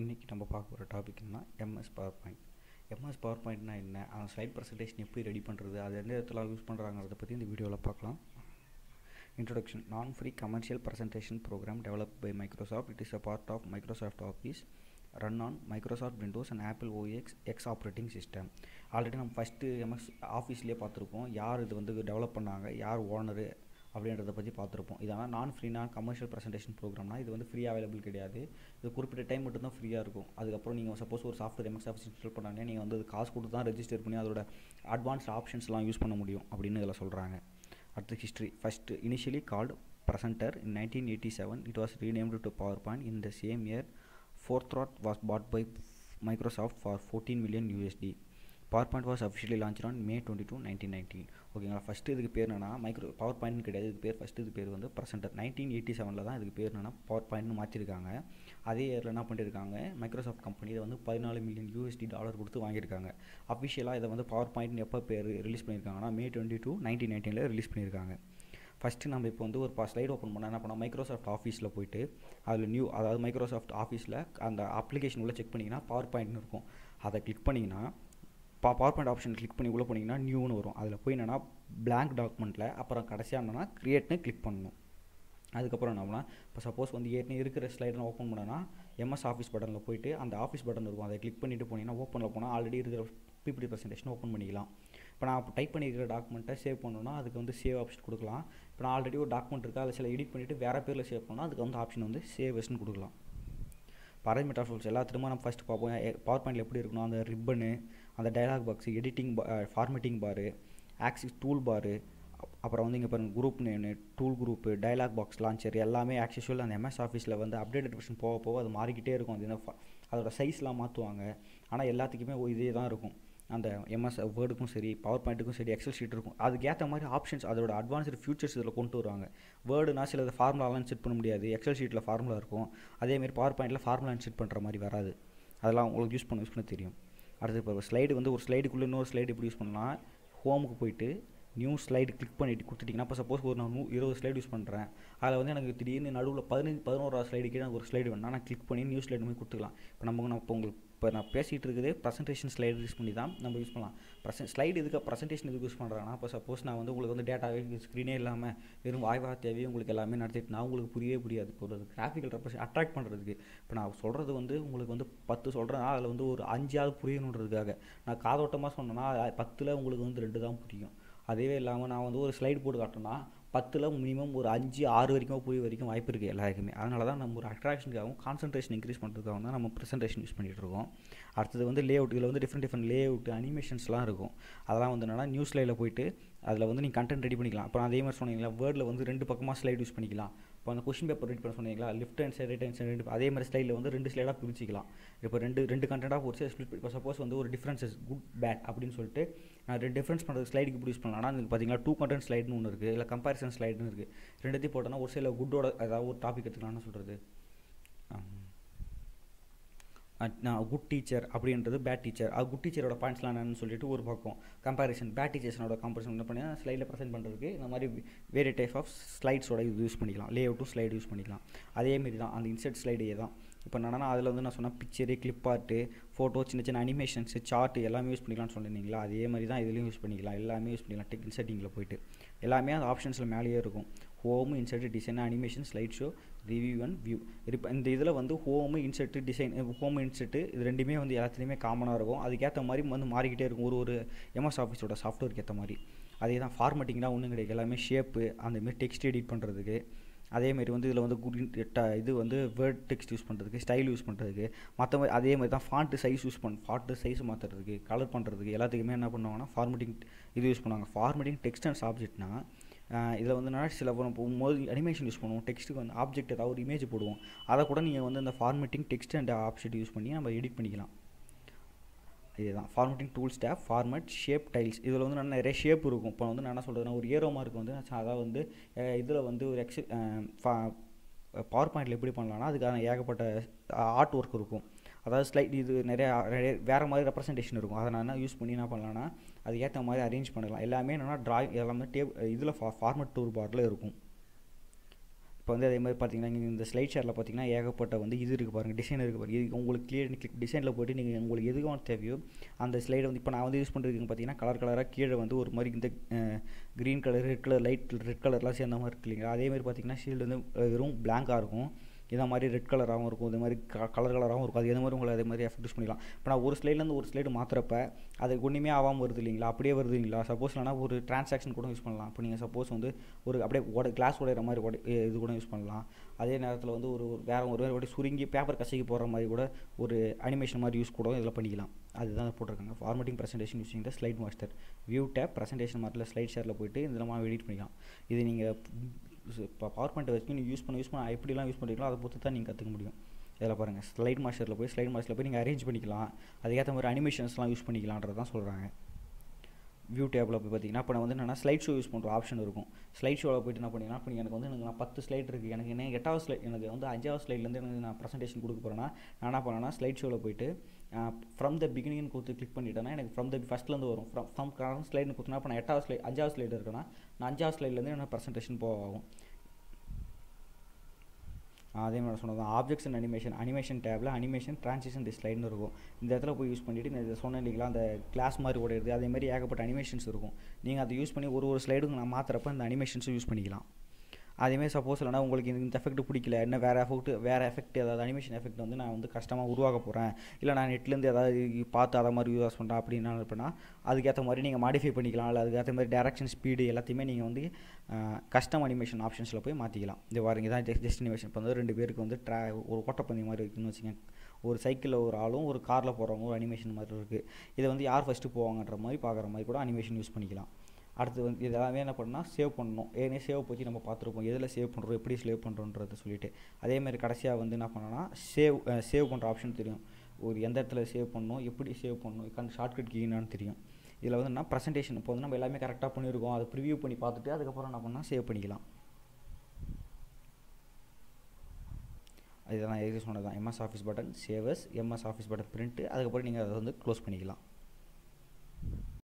இன்றைக்கி நம்ம பார்க்க போகிற டாபிக்னா MS PowerPoint MS power பாயிண்ட்னா என்ன அந்த ஸ்லைட் ப்ரெசன்டேஷன் எப்படி ரெடி பண்ணுறது அது எந்த இடத்துல யூஸ் பண்ணுறாங்கிறத பற்றி இந்த வீடியோவில் பார்க்கலாம் introduction non free commercial presentation program develop by Microsoft it is a part of Microsoft Office run on Microsoft Windows and Apple OS X X operating system already நம்ம ஃபஸ்ட்டு எம்எஸ் ஆஃபீஸ்லேயே பார்த்துருக்கோம் யார் இது வந்து டெவலப் பண்ணாங்க யார் ஓனரு அப்படின்றத பற்றி பார்த்துருப்போம் இது ஆனால் நான் ஃப்ரீனா கமர்ஷியல் ப்ரெசன்டேஷன் ப்ரோக்ராம்னா இது வந்து ஃப்ரீயாக அவைலபிள் கிடையாது இது குறிப்பிட்ட டைம் மட்டும் தான் ஃப்ரீயாக இருக்கும் அதுக்கப்புறம் நீங்கள் சப்போஸ் ஒரு சாஃப்ட்வேர் எம்எஸ் ஆஃபீஸ் இன்ஸ்டால் பண்ணாலே நீங்கள் வந்து காசு கொடுத்து தான் ரெஜிஸ்டர் பண்ணி அதோட அட்வான்ஸ் ஆப்ஷன்ஸ்லாம் யூஸ் பண்ண முடியும் அப்படின்னு இதில் சொல்கிறாங்க அடுத்து history first initially called seven it was renamed to PowerPoint in the same year Forethought was bought by Microsoft for fourteen million USD PowerPoint was officially launch on May twenty two nineteen nineteen ஓகேங்களா first இதுக்கு பேர் என்னன்னா micro power point கிடையாது இது பேர் first இது பேர் வந்து ப்ரெசென்டர் நைன்டீன் எயிட்டி செவனில் தான் இதுக்கு பேர் என்னன்னா பவர் பாயிண்ட்னு மாற்றிருக்காங்க அதே இயரில் என்ன பண்ணியிருக்காங்க மைக்ரோசாஃப்ட் கம்பெனி இதை வந்து பதினாலு மில்லியன் யூஎஸ்டி டாலர் கொடுத்து வாங்கியிருக்காங்க அஃபிஷியலாக இதை வந்து பவர் பாயிண்ட் எப்போ பேர் ரிலீஸ் பண்ணியிருக்காங்கன்னா மே டுவெண்ட்டி டூ நைன்டீன் நைன்டீனில் ரிலீஸ் பண்ணியிருக்காங்க ஃபஸ்ட்டு நம்ம இப்போ வந்து ஒரு பா ஸ்லைட் ஓப்பன் பண்ணால் என்ன பண்ணோம் மைக்ரோசாஃப்ட் ஆஃபீஸில் போயிட்டு அதில் நியூ அதாவது மைக்ரோசாஃப்ட் ஆஃபீஸில் அந்த அப்ளிகேஷன் உள்ளே செக் பண்ணிங்கன்னா பவர் பாயிண்ட்னு இருக்கும் அதை கிளிக் பண்ணிங்கன்னா பா பவர் பாயிண்ட் ஆப்ஷன் கிளிக் பண்ணி உள்ளே போனீங்கன்னா நியூன்னு வரும் அதில் போய் என்னென்னா பிளாங்க் டாக்குமெண்ட்டில் அப்புறம் கடைசியாக என்னென்னா க்ரியேட்னு கிளிக் பண்ணணும் அதுக்கப்புறம் என்ன பண்ணால் இப்போ சப்போஸ் வந்து ஏற்கனவே இருக்கிற ஸ்லைடை ஓப்பன் பண்ணோன்னா எம்எஸ் ஆஃபீஸ் பட்டனில் போயிட்டு அந்த ஆஃபீஸ் பட்டன் இருக்கும் அதை கிளிக் பண்ணிட்டு போனீங்கன்னா ஓப்பனில் போனால் ஆல்ரெடி இருக்கிற பிபிடி ப்ரெசன்டேஷன் ஓப்பன் பண்ணிக்கலாம் இப்போ நான் டைப் பண்ணியிருக்கிற டாக்குமெண்ட்டை சேவ் பண்ணணும்னா அதுக்கு வந்து சேவ் ஆப்ஷன் கொடுக்கலாம் இப்போ நான் ஆல்ரெடி ஒரு டாக்குமெண்ட் இருக்குது அதை சில எடிட் பண்ணிவிட்டு வேறு பேரில் சேவ் பண்ணால் அதுக்கு வந்து ஆப்ஷன் வந்து சேவ் எஸ்ன்னு கொடுக்கலாம் இப்போ அரேஞ்ச்மெண்ட் ஆஃப் நம்ம ஃபஸ்ட்டு பார்ப்போம் பவர் பாயிண்டில் எப்படி இருக்கணும் அந்த ரிப்பனு அந்த dialog box editing formatting bar access tool bar அப்புறம் வந்து இங்கே பாருங்கள் group name tool group dialog box launcher எல்லாமே ஆக்சிஷுவல் அந்த எம்எஸ் ஆஃபீஸில் வந்து அப்டேட் வெர்ஷன் போக போக அது மாறிக்கிட்டே இருக்கும் அது என்ன அதோட சைஸ்லாம் மாற்றுவாங்க ஆனால் எல்லாத்துக்குமே இதே தான் இருக்கும் அந்த எம்எஸ் வேர்டுக்கும் சரி பவர் பாயிண்ட்டுக்கும் சரி எக்ஸல் ஷீட் இருக்கும் அதுக்கேற்ற மாதிரி ஆப்ஷன்ஸ் அதோட அட்வான்ஸ்டு ஃபியூச்சர்ஸ் இதில் கொண்டு வருவாங்க வேர்டுனா சில ஃபார்முலாலாம் செட் பண்ண முடியாது எக்ஸல் ஷீட்டில் ஃபார்முலா இருக்கும் அதேமாரி பவர் பாயிண்ட்டில் ஃபார்முலா செட் பண்ணுற மாதிரி வராது அதெல்லாம் உங்களுக்கு யூஸ் பண்ண யூஸ் பண்ண தெரியும் அடுத்தது இப்போ ஸ்லைடு வந்து ஒரு ஸ்லைடுக்குள்ளே இன்னொரு ஸ்லைடு எப்படி யூஸ் பண்ணலாம் ஹோமுக்கு போயிட்டு நியூ ஸ்லைடு கிளிக் பண்ணிட்டு கொடுத்துட்டிங்கன்னா இப்போ சப்போஸ் ஒரு நான் இருபது ஸ்லைடு யூஸ் பண்ணுறேன் அதில் வந்து எனக்கு திடீர்னு நடுவில் பதினஞ்சு பதினோரா கீழே எனக்கு ஒரு ஸ்லைடு வேணும்னா நான் கிளிக் பண்ணி நியூ ஸ்லைடு மாதிரி கொடுத்துக்கலாம் இப்போ நம்ம இப்போ உங்களுக்கு இப்போ நான் பேசிகிட்டு இருக்குது ப்ரெசன்டேஷன் ஸ்லைடு யூஸ் பண்ணி தான் நம்ம யூஸ் பண்ணலாம் ப்ரெசன் ஸ்லைடு இதுக்கு ப்ரெசன்டேஷன் இதுக்கு யூஸ் பண்ணுறாங்கன்னா இப்போ சப்போஸ் நான் வந்து உங்களுக்கு வந்து டேட்டாவே ஸ்க்ரீனே இல்லாமல் வெறும் வாய்வா தேவையே உங்களுக்கு எல்லாமே நடத்திட்டு நான் உங்களுக்கு புரியவே புரியாது ஒரு கிராஃபிக்கல் ரெப்ரஸ் அட்ராக்ட் பண்ணுறதுக்கு இப்போ நான் சொல்கிறது வந்து உங்களுக்கு வந்து பத்து சொல்கிறேன்னா அதில் வந்து ஒரு அஞ்சாவது புரியணுன்றதுக்காக நான் காதோட்டமாக சொன்னேன்னா பத்தில் உங்களுக்கு வந்து ரெண்டு தான் புரியும் அதுவே இல்லாமல் நான் வந்து ஒரு ஸ்லைடு போட்டு காட்டினா பத்தில் மினிமம் ஒரு அஞ்சு ஆறு வரைக்கும் போய் வரைக்கும் வாய்ப்பு இருக்குது எல்லாருக்குமே அதனால தான் நம்ம ஒரு அட்ராக்ஷனுக்காகவும் கான்சன்ட்ரேஷன் இன்க்ரீஸ் பண்ணுறதுக்காக தான் நம்ம ப்ரெசன்டேஷன் யூஸ் பண்ணிகிட்டு இருக்கோம் அடுத்தது வந்து லே அவுட் இதில் வந்து டிஃப்ரெண்ட் டிஃப்ரெண்ட் லே அவுட் அனிமேஷன்ஸ்லாம் இருக்கும் அதெல்லாம் வந்து என்னென்னா நியூஸ் லைவில் போயிட்டு அதில் வந்து நீங்கள் கண்டென்ட் ரெடி பண்ணிக்கலாம் அப்புறம் அதே மாதிரி சொன்னீங்களா வேர்டில் வந்து ரெண்டு பக்கமாக ஸ்லைட் யூஸ் பண்ணிக்கலாம் இப்போ அந்த கொஷின் பேப்பர் ரெடி பண்ண சொன்னீங்களா left hand side right hand side ரெண்டு அதே மாதிரி ஸ்லைடில் வந்து ரெண்டு ஸ்லைடாக பிரிச்சிக்கலாம் இப்போ ரெண்டு ரெண்டு கண்டென்ட்டாக போச்சு இப்போ சப்போஸ் வந்து ஒரு டிஃப்ரென்சஸ் குட் பேட் அப்படின்னு சொல்லிட்டு ரெண்டு டிஃப்ரென்ஸ் பண்ணுறது ஸ்லைடுக்கு ப்ரொடியூஸ் யூஸ் பண்ணலாம் அதுக்கு பார்த்தீங்கன்னா டூ கண்டென்ட் ஸ்லைடுன்னு ஒன்று இருக்குது இல்லை கம்பேரிசன் ஸ்லைடுன்னு இருக்குது ரெண்டுத்தையும் போட்டோன்னா ஒரு சில குட்டோட ஏதாவது ஒரு டாபிக் எடுத்துக்கலாம்னு சொல்கிறது நான் குட் டீச்சர் அப்படின்றது பேட் டீச்சர் அது குட் டீச்சரோட பாயிண்ட்ஸ்லாம் என்னன்னு சொல்லிட்டு ஒரு பக்கம் கம்பேரிசன் பேட் டீச்சர்ஸோட கம்பேரிசன் என்ன பண்ணி ஸ்லைடில் ப்ரெசென்ட் பண்ணுறதுக்கு இந்த மாதிரி வேறு டைப் ஆஃப் ஸ்லைட்ஸோட இது யூஸ் பண்ணிக்கலாம் லே அவுட்டும் ஸ்லைடு யூஸ் பண்ணிக்கலாம் அதேமாரி தான் அந்த இன்சர்ட் ஸ்லைடே தான் இப்போ என்னன்னா அதில் வந்து நான் சொன்னால் பிக்சரு கிளிப் ஆர்ட்டு ஃபோட்டோ சின்ன சின்ன அனிமேஷன்ஸு சார்ட்டு எல்லாமே யூஸ் பண்ணிக்கலாம்னு சொல்லியிருந்தீங்களா அதே மாதிரி தான் இதுலேயும் யூஸ் பண்ணிக்கலாம் எல்லாமே யூஸ் பண்ணிக்கலாம் டெக் செட்டிங்கில் போய்ட்டு எல்லாமே அந்த ஆப்ஷன்ஸில் மேலேயே இருக்கும் home insert design animation slide show review and view இப்போ இந்த இதில் வந்து home insert design home insert இது ரெண்டுமே வந்து எல்லாத்துலேயுமே காமனாக இருக்கும் அதுக்கேற்ற மாதிரி வந்து மாறிக்கிட்டே இருக்கும் ஒரு ஒரு எம்எஸ் ஆஃபீஸோட சாஃப்ட்வேருக்கு ஏற்ற மாதிரி அதே தான் ஃபார்மேட்டிங்னா ஒன்றும் கிடையாது எல்லாமே ஷேப்பு அந்த மாதிரி டெக்ஸ்ட் எடிட் பண்ணுறதுக்கு மாதிரி வந்து இதில் வந்து குட் இது வந்து வேர்ட் டெக்ஸ்ட் யூஸ் பண்ணுறதுக்கு ஸ்டைல் யூஸ் பண்ணுறதுக்கு மற்ற மாதிரி அதே மாதிரி தான் ஃபாண்ட்டு சைஸ் யூஸ் பண்ண ஃபாண்ட்டு சைஸ் மாற்றுறதுக்கு கலர் பண்ணுறதுக்கு எல்லாத்துக்குமே என்ன பண்ணுவாங்கன்னா ஃபார்மேட்டிங் இது யூஸ் பண்ணுவாங்க ஃபார்மேட்டிங் டெக்ஸ்ட் அண்ட் ஆப்ஜெக்ட்னா இதில் வந்து நான் சில போகும்போது அனிமேஷன் யூஸ் பண்ணுவோம் டெக்ஸ்ட்டுக்கு வந்து ஆப்ஜெக்ட் ஏதாவது ஒரு இமேஜ் போடுவோம் அதை கூட நீங்கள் வந்து அந்த formatting text and object use பண்ணி நம்ம எடிட் பண்ணிக்கலாம் இதுதான் formatting tool stop format shape styles இதில் வந்து நான் நிறைய ஷேப் இருக்கும் இப்போ வந்து நான் என்ன சொல்கிறதுனா ஒரு ஏரோ மார்க் வந்து அதாவது வந்து இதில் வந்து ஒரு எக்ஸ் பவர் பாயிண்டில் எப்படி பண்ணலான்னா அதுக்கான ஏகப்பட்ட ஆர்ட் ஒர்க் இருக்கும் அதாவது ஸ்லைட் இது நிறையா நிறைய வேறு மாதிரி ரெப்ரஸன்டேஷன் இருக்கும் அதை நான் யூஸ் பண்ணி என்ன பண்ணலான்னா ஏற்ற மாதிரி அரேஞ்ச் பண்ணலாம் எல்லாமே என்னென்னா ட்ராயிங் எல்லாமே டேப் இதில் ஃபார்மேட் டூர் பாட்டில் இருக்கும் இப்போ வந்து அதே மாதிரி பார்த்தீங்கன்னா நீங்கள் இந்த ஸ்லைட் ஷேரில் பார்த்தீங்கன்னா ஏகப்பட்ட வந்து இது இருக்குது பாருங்கள் டிசைன் இருக்குது பாருங்கள் இது உங்களுக்கு கிளியர் கிளிக் டிசைனில் போய்ட்டு நீங்கள் உங்களுக்கு எதுவும் தேவையோ அந்த ஸ்லைடை வந்து இப்போ நான் வந்து யூஸ் பண்ணுறதுக்கு பார்த்தீங்கன்னா கலர் கலராக கீழே வந்து ஒரு மாதிரி இந்த green colour red colour light red கலர்லாம் சேர்ந்த மாதிரி இருக்கு இல்லைங்களா அதேமாதிரி பார்த்தீங்கன்னா ஷீல்டு வந்து வெறும் பிளாங்காக இருக்கும் இதை மாதிரி ரெட் கலராகவும் இருக்கும் இதே மாதிரி க கலர் கலராகவும் இருக்கும் அது எது மாதிரி உங்களை அதே மாதிரி எஃபெக்ட் பண்ணிக்கலாம் இப்போ நான் ஒரு ஸ்லைட்லேருந்து ஒரு ஸ்லைடு மாற்றுறப்ப அது ஒன்றுமே ஆகாமல் வருது இல்லைங்களா அப்படியே வருது இல்லைங்களா சப்போஸ் இல்லைனா ஒரு டிரான்சாக்ஷன் கூட யூஸ் பண்ணலாம் இப்போ நீங்கள் சப்போஸ் வந்து ஒரு அப்படியே உட கிளாஸ் உடையிற மாதிரி உடை இது கூட யூஸ் பண்ணலாம் அதே நேரத்தில் வந்து ஒரு வேறு ஒரு வேறு சுருங்கி பேப்பர் கசைக்கு போடுற மாதிரி கூட ஒரு அனிமேஷன் மாதிரி யூஸ் கூட இதில் பண்ணிக்கலாம் அதுதான் போட்டிருக்காங்க formatting presentation using the slide master view tab presentation மாதிரி ஸ்லைட் ஷேரில் போயிட்டு இந்த நம்ம எடிட் பண்ணிக்கலாம் இது நீங்கள் இப்போ பவர் பாயிண்ட் வரைக்கும் நீங்கள் யூஸ் பண்ண யூஸ் பண்ண எப்படிலாம் யூஸ் பண்ணுறீங்களோ அதை பொறுத்து தான் நீங்கள் கற்றுக்க முடியும் இதில் பாருங்கள் ஸ்லைட் மாஸ்டரில் போய் ஸ்லைட் மாஸ்டரில் போய் நீங்கள் அரேஞ்ச் பண்ணிக்கலாம் அதுக்கேற்ற மாதிரி அனிமேஷன்ஸ்லாம் யூஸ் பண்ணிக்கலான்றது தான் சொல்கிறாங்க வியூ டேபில் போய் பார்த்தீங்கன்னா இப்போ நான் வந்து என்னென்னா ஸ்லைட் ஷோ யூஸ் பண்ணுற ஆப்ஷன் இருக்கும் ஸ்லைட் ஷோவில் போய்ட்டு என்ன பண்ணிங்கன்னா இப்போ எனக்கு வந்து எனக்கு நான் பத்து ஸ்லைட் இருக்குது எனக்கு என்ன எட்டாவது ஸ்லைட் எனக்கு வந்து அஞ்சாவது ஸ்லைட்லேருந்து எனக்கு நான் ப்ரெசன்டேஷன் கொடுக்க போகிறேன்னா நான் என்ன பண்ணேன்னா ஸ்லைட் ஷோவில் போய்ட்டு ஃப்ரம் த பிகினிங் கொடுத்து கிளிக் பண்ணிட்டேன்னா எனக்கு ஃப்ரம் த ஃபஸ்ட்லேருந்து வரும் ஃப்ரம் ஃப்ரம் ஸ்லைட்னு கொடுத்தனா இப்போ நான் எட்டாவது ஸ்லைட் அஞ்சாவது ஸ்லைட் இருக்கேன்னா நான் அஞ்சாவது ஸ்லைட்லேருந்து எனக்கு ப்ரெசன்டேஷன் போகும் அதே மாதிரி சொன்னது ஆப்ஜெக்ட்ஸ் அண்ட் அனிமேஷன் அனிமேஷன் டேப்பில் அனிமேஷன் ட்ரான்சிஷன் டிஸ்லைட்னு இருக்கும் இந்த இடத்துல போய் யூஸ் பண்ணிவிட்டு நான் இதை இல்லைங்களா அந்த கிளாஸ் மாதிரி ஓடிடுது அதே மாதிரி ஏகப்பட்ட அனிமேஷன்ஸ் இருக்கும் நீங்கள் அதை யூஸ் பண்ணி ஒரு ஒரு ஸ்லைடுக்கு நான் மாற்றுறப்ப அந்த அனிமேஷன்ஸும் யூஸ் பண்ணிக்கலாம் அதேமாதிரி சப்போஸ் இல்லைனா உங்களுக்கு இந்த எஃபெக்ட் பிடிக்கல என்ன வேறு எஃபெக்ட் வேறு எஃபெக்ட் ஏதாவது அனிமேஷன் எஃபெக்ட் வந்து நான் வந்து கஷ்டமாக உருவாக்க போகிறேன் இல்லை நான் நெட்லேருந்து ஏதாவது பார்த்து அதை மாதிரி யூஸ் பண்ணுறேன் அப்படின்னா இருப்பேன்னா அதுக்கேற்ற மாதிரி நீங்கள் மாடிஃபை பண்ணிக்கலாம் இல்லை அதுக்கேற்ற மாதிரி டேரக்ஷன் ஸ்பீடு எல்லாத்தையுமே நீங்கள் வந்து கஸ்டம் அனிமேஷன் ஆப்ஷன்ஸில் போய் மாற்றிக்கலாம் இது வாருங்க இதான் ஜெஸ்ட் அனிமேஷன் இப்போ வந்து ரெண்டு பேருக்கு வந்து ட்ரா ஒரு ஓட்டப்பந்தி மாதிரி இருக்குன்னு வச்சுக்கேன் ஒரு சைக்கிளில் ஒரு ஆளும் ஒரு காரில் போகிறவங்க ஒரு அனிமேஷன் மாதிரி இருக்குது இதை வந்து யார் ஃபஸ்ட்டு போவாங்கன்ற மாதிரி பார்க்குற மாதிரி கூட அனிமேஷன் யூஸ் பண்ணிக்கலாம் அடுத்து வந்து இதெல்லாமே என்ன பண்ணால் சேவ் பண்ணணும் ஏன்னே சேவ் பற்றி நம்ம பார்த்துருப்போம் எதில் சேவ் பண்ணுறோம் எப்படி சேவ் பண்ணுறோன்றதை சொல்லிட்டு அதேமாதிரி கடைசியாக வந்து என்ன பண்ணோன்னா சேவ் சேவ் பண்ணுற ஆப்ஷன் தெரியும் ஒரு எந்த இடத்துல சேவ் பண்ணணும் எப்படி சேவ் பண்ணணும் ஷார்ட் கட் கீனான்னு தெரியும் இதில் வந்து என்ன ப்ரெசன்டேஷன் இப்போ வந்து நம்ம எல்லாமே கரெக்டாக பண்ணியிருக்கோம் அதை ப்ரிவியூ பண்ணி பார்த்துட்டு அதுக்கப்புறம் என்ன பண்ணால் சேவ் பண்ணிக்கலாம் இதெல்லாம் எதுக்கு சொன்னது தான் MS Office button saves MS Office button print அதுக்கப்புறம் நீங்கள் அதை வந்து க்ளோஸ் பண்ணிக்கலாம்